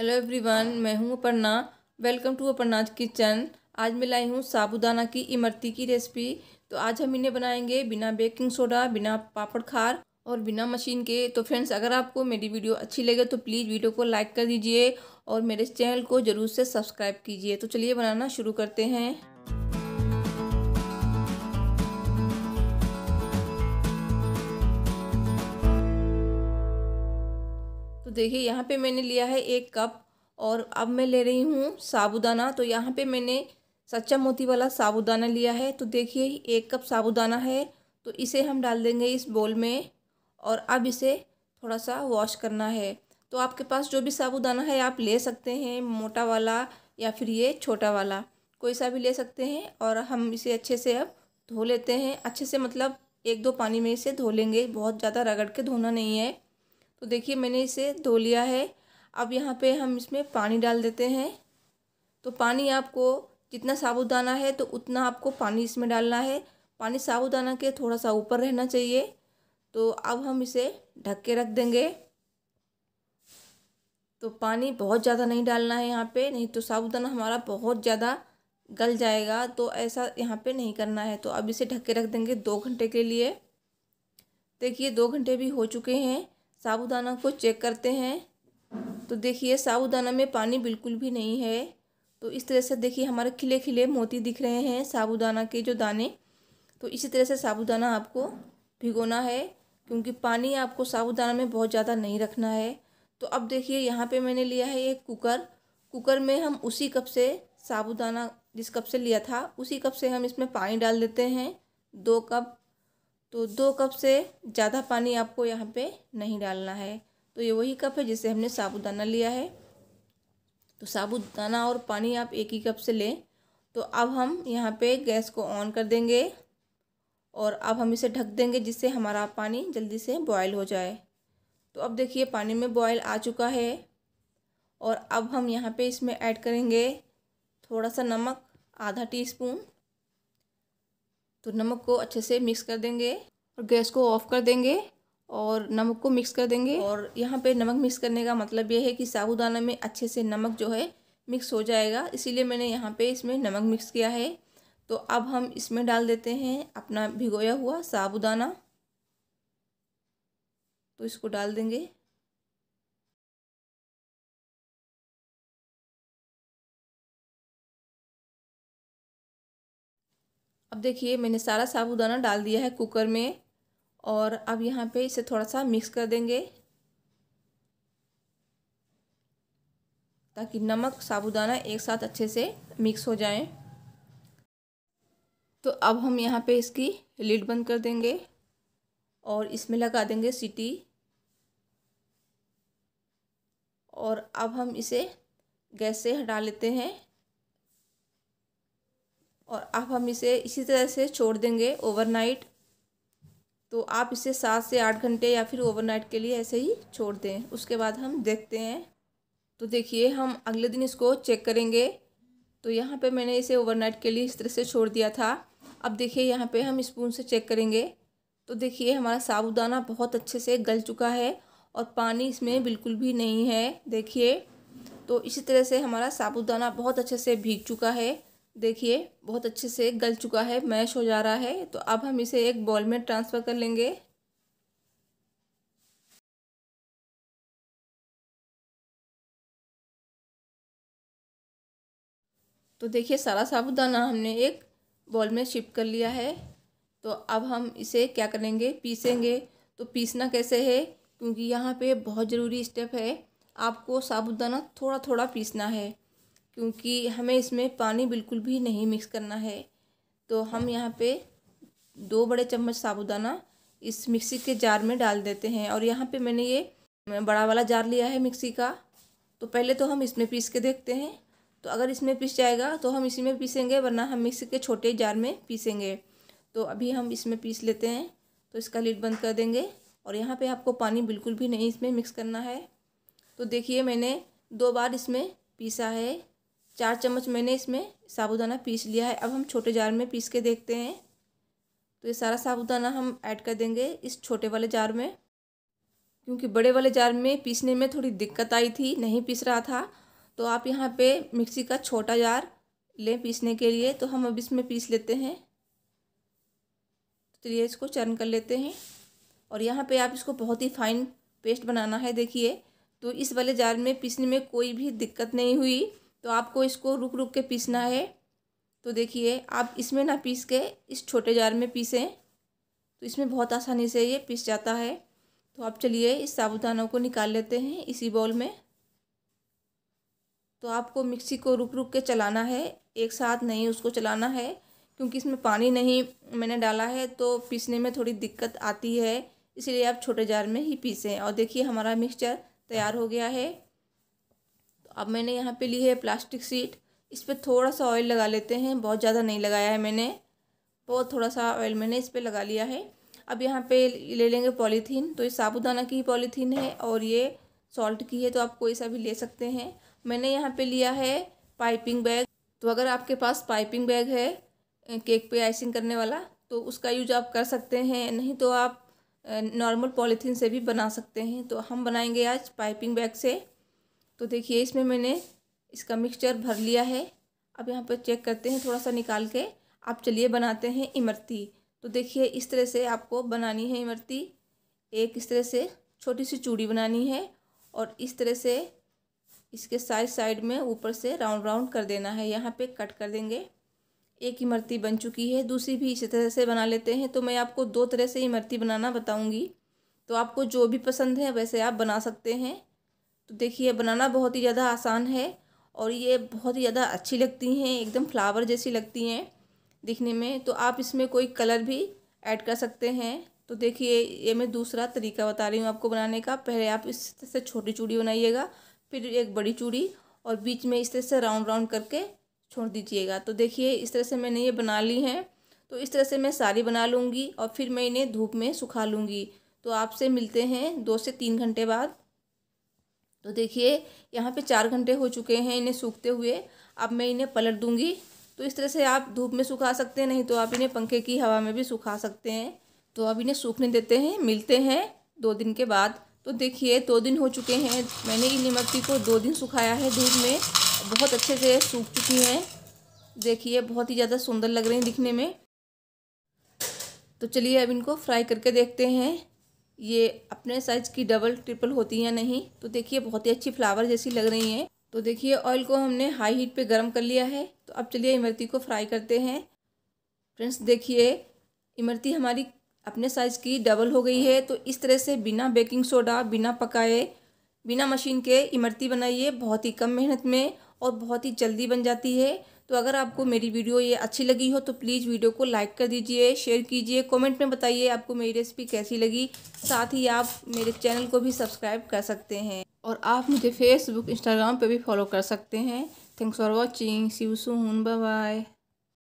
hello everyone मैं हूं Aparna welcome to Aparna's kitchen आज मैं लाई हूं साबुदाना की इमरती की रेसिपी तो आज हम इन्हें बनाएंगे बिना बेकिंग सोडा बिना पापड़ खार और बिना मशीन के तो फ्रेंड्स अगर आपको मेरी वीडियो अच्छी लगे तो प्लीज़ वीडियो को लाइक कर दीजिए और मेरे चैनल को ज़रूर से सब्सक्राइब कीजिए तो चलिए बनाना शुरू करते हैं देखिए यहाँ पे मैंने लिया है एक कप और अब मैं ले रही हूँ साबुदाना तो यहाँ पे मैंने सच्चा मोती वाला साबुदाना लिया है तो देखिए एक कप साबुदाना है तो इसे हम डाल देंगे इस बोल में और अब इसे थोड़ा सा वॉश करना है तो आपके पास जो भी साबुदाना है आप ले सकते हैं मोटा वाला या फिर ये छोटा वाला कोई सा भी ले सकते हैं और हम इसे अच्छे से अब धो लेते हैं अच्छे से मतलब एक दो पानी में इसे धो लेंगे बहुत ज़्यादा रगड़ के धोना नहीं है तो देखिए मैंने इसे धो लिया है अब यहाँ पे हम इसमें पानी डाल देते हैं तो पानी आपको जितना साबुदाना है तो उतना आपको पानी इसमें डालना है पानी साबुदाना के थोड़ा सा ऊपर रहना चाहिए तो अब हम इसे ढक के रख देंगे तो पानी बहुत ज़्यादा नहीं डालना है यहाँ पे नहीं तो साबुदाना हमारा बहुत ज़्यादा गल जाएगा तो ऐसा यहाँ पे नहीं करना है तो अब इसे ढक के रख देंगे दो घंटे के लिए देखिए दो घंटे भी हो चुके हैं साबूदाना को चेक करते हैं तो देखिए साबूदाना में पानी बिल्कुल भी नहीं है तो इस तरह से देखिए हमारे खिले खिले मोती दिख रहे हैं साबूदाना के जो दाने तो इसी तरह से साबूदाना आपको भिगोना है क्योंकि पानी आपको साबूदाना में बहुत ज़्यादा नहीं रखना है तो अब देखिए यहाँ पे मैंने लिया है एक कुकर कुकर में हम उसी कप से साबूदाना जिस कप से लिया था उसी कप से हम इसमें पानी डाल देते हैं दो कप तो दो कप से ज़्यादा पानी आपको यहाँ पे नहीं डालना है तो ये वही कप है जिसे हमने साबुदाना लिया है तो साबुदाना और पानी आप एक ही कप से लें तो अब हम यहाँ पे गैस को ऑन कर देंगे और अब हम इसे ढक देंगे जिससे हमारा पानी जल्दी से बॉयल हो जाए तो अब देखिए पानी में बॉयल आ चुका है और अब हम यहाँ पे इसमें ऐड करेंगे थोड़ा सा नमक आधा टीस्पून तो नमक को अच्छे से मिक्स कर देंगे और गैस को ऑफ़ कर देंगे और नमक को मिक्स कर देंगे और यहाँ पे नमक मिक्स करने का मतलब ये है कि साबुदाना में अच्छे से नमक जो है मिक्स हो जाएगा इसीलिए मैंने यहाँ पे इसमें नमक मिक्स किया है तो अब हम इसमें डाल देते हैं अपना भिगोया हुआ साबुदाना तो इसको डाल देंगे अब देखिए मैंने सारा साबुदाना डाल दिया है कुकर में और अब यहाँ पे इसे थोड़ा सा मिक्स कर देंगे ताकि नमक साबुदाना एक साथ अच्छे से मिक्स हो जाए तो अब हम यहाँ पे इसकी लिड बंद कर देंगे और इसमें लगा देंगे सीटी और अब हम इसे गैस से हटा लेते हैं और अब हम इसे इसी तरह से छोड़ देंगे ओवरनाइट तो आप इसे सात से आठ घंटे या फिर ओवरनाइट के लिए ऐसे ही छोड़ दें उसके बाद हम देखते हैं तो देखिए हम अगले दिन इसको चेक करेंगे तो यहाँ पे मैंने इसे ओवरनाइट के लिए इस तरह से छोड़ दिया था अब देखिए यहाँ पे हम स्पून से चेक करेंगे तो देखिए हमारा साबुदाना बहुत अच्छे से गल चुका है और पानी इसमें बिल्कुल भी नहीं है देखिए तो इसी तरह से हमारा साबुदाना बहुत अच्छे से भीग चुका है देखिए बहुत अच्छे से गल चुका है मैश हो जा रहा है तो अब हम इसे एक बॉल में ट्रांसफ़र कर लेंगे तो देखिए सारा साबुदाना हमने एक बॉल में शिफ्ट कर लिया है तो अब हम इसे क्या करेंगे पीसेंगे तो पीसना कैसे है क्योंकि यहाँ पे बहुत ज़रूरी स्टेप है आपको साबुदाना थोड़ा थोड़ा पीसना है क्योंकि हमें इसमें पानी बिल्कुल भी नहीं मिक्स करना है तो हम यहाँ पे दो बड़े चम्मच साबुदाना इस मिक्सी के जार में डाल देते हैं और यहाँ पे मैंने ये बड़ा वाला जार लिया है मिक्सी का तो पहले तो हम इसमें पीस के देखते हैं तो अगर इसमें पीस जाएगा तो हम इसी में पीसेंगे वरना हम मिक्सी के छोटे जार में पीसेंगे तो अभी हम इसमें पीस लेते हैं तो इसका लिड बंद कर देंगे और यहाँ पे आपको पानी बिल्कुल भी नहीं इसमें मिक्स करना है तो देखिए मैंने दो बार इसमें पीसा है चार चम्मच मैंने इसमें साबुदाना पीस लिया है अब हम छोटे जार में पीस के देखते हैं तो ये सारा साबुदाना हम ऐड कर देंगे इस छोटे वाले जार में क्योंकि बड़े वाले जार में पीसने में थोड़ी दिक्कत आई थी नहीं पीस रहा था तो आप यहाँ पे मिक्सी का छोटा जार लें पीसने के लिए तो हम अब इसमें पीस लेते हैं तो चलिए इसको चर्न कर लेते हैं और यहाँ पे आप इसको बहुत ही फाइन पेस्ट बनाना है देखिए तो इस वाले जार में पीसने में कोई भी दिक्कत नहीं हुई तो आपको इसको रुक रुक के पीसना है तो देखिए आप इसमें ना पीस के इस छोटे जार में पीसें तो इसमें बहुत आसानी से ये पीस जाता है तो आप चलिए इस साबुदानों को निकाल लेते हैं इसी बॉल में तो आपको मिक्सी को रुक रुक के चलाना है एक साथ नहीं उसको चलाना है क्योंकि इसमें पानी नहीं मैंने डाला है तो पीसने में थोड़ी दिक्कत आती है इसलिए आप छोटे जार में ही पीसें और देखिए हमारा मिक्सचर तैयार हो गया है अब मैंने यहाँ पे ली है प्लास्टिक सीट इस पर थोड़ा सा ऑयल लगा लेते हैं बहुत ज़्यादा नहीं लगाया है मैंने बहुत थोड़ा सा ऑयल मैंने इस पर लगा लिया है अब यहाँ पे ले लेंगे पॉलीथीन तो ये साबुदाना की पॉलीथीन है और ये सॉल्ट की है तो आप कोई सा भी ले सकते हैं मैंने यहाँ पे लिया है पाइपिंग बैग तो अगर आपके पास पाइपिंग बैग है केक पे आइसिंग करने वाला तो उसका यूज आप कर सकते हैं नहीं तो आप नॉर्मल पॉलीथीन से भी बना सकते हैं तो हम बनाएंगे आज पाइपिंग बैग से तो देखिए इसमें मैंने इसका मिक्सचर भर लिया है अब यहाँ पर चेक करते हैं थोड़ा सा निकाल के आप चलिए बनाते हैं इमरती तो देखिए इस तरह से आपको बनानी है इमरती एक इस तरह से छोटी सी चूड़ी बनानी है और इस तरह से इसके साइड साइड में ऊपर से राउंड राउंड कर देना है यहाँ पे कट कर देंगे एक इमरती बन चुकी है दूसरी भी इसी तरह से बना लेते हैं तो मैं आपको दो तरह से इमरती बनाना बताऊँगी तो आपको जो भी पसंद है वैसे आप बना सकते हैं तो देखिए बनाना बहुत ही ज़्यादा आसान है और ये बहुत ही ज़्यादा अच्छी लगती हैं एकदम फ्लावर जैसी लगती हैं दिखने में तो आप इसमें कोई कलर भी ऐड कर सकते हैं तो देखिए ये मैं दूसरा तरीका बता रही हूँ आपको बनाने का पहले आप इस तरह से छोटी चूड़ी बनाइएगा फिर एक बड़ी चूड़ी और बीच में इस तरह से राउंड राउंड करके छोड़ दीजिएगा तो देखिए इस तरह से मैंने ये बना ली हैं तो इस तरह से मैं सारी बना लूँगी और फिर मैं इन्हें धूप में सुखा लूँगी तो आपसे मिलते हैं दो से तीन घंटे बाद तो देखिए यहाँ पे चार घंटे हो चुके हैं इन्हें सूखते हुए अब मैं इन्हें पलट दूँगी तो इस तरह से आप धूप में सुखा सकते हैं नहीं तो आप इन्हें पंखे की हवा में भी सुखा सकते हैं तो अब इन्हें सूखने देते हैं मिलते हैं दो दिन के बाद तो देखिए दो दिन हो चुके हैं मैंने इन मक्की को दो दिन सुखाया है धूप में बहुत अच्छे से सूख चुकी हैं देखिए बहुत ही ज़्यादा सुंदर लग रही हैं दिखने में तो चलिए अब इनको फ्राई करके देखते हैं ये अपने साइज़ की डबल ट्रिपल होती है या नहीं तो देखिए बहुत ही अच्छी फ्लावर जैसी लग रही हैं तो देखिए ऑयल को हमने हाई हीट पे गर्म कर लिया है तो अब चलिए इमरती को फ्राई करते हैं फ्रेंड्स देखिए इमरती हमारी अपने साइज़ की डबल हो गई है तो इस तरह से बिना बेकिंग सोडा बिना पकाए बिना मशीन के इमरती बनाइए बहुत ही कम मेहनत में और बहुत ही जल्दी बन जाती है तो अगर आपको मेरी वीडियो ये अच्छी लगी हो तो प्लीज़ वीडियो को लाइक कर दीजिए शेयर कीजिए कमेंट में बताइए आपको मेरी रेसिपी कैसी लगी साथ ही आप मेरे चैनल को भी सब्सक्राइब कर सकते हैं और आप मुझे फेसबुक इंस्टाग्राम पर भी फॉलो कर सकते हैं thanks for watching see you soon bye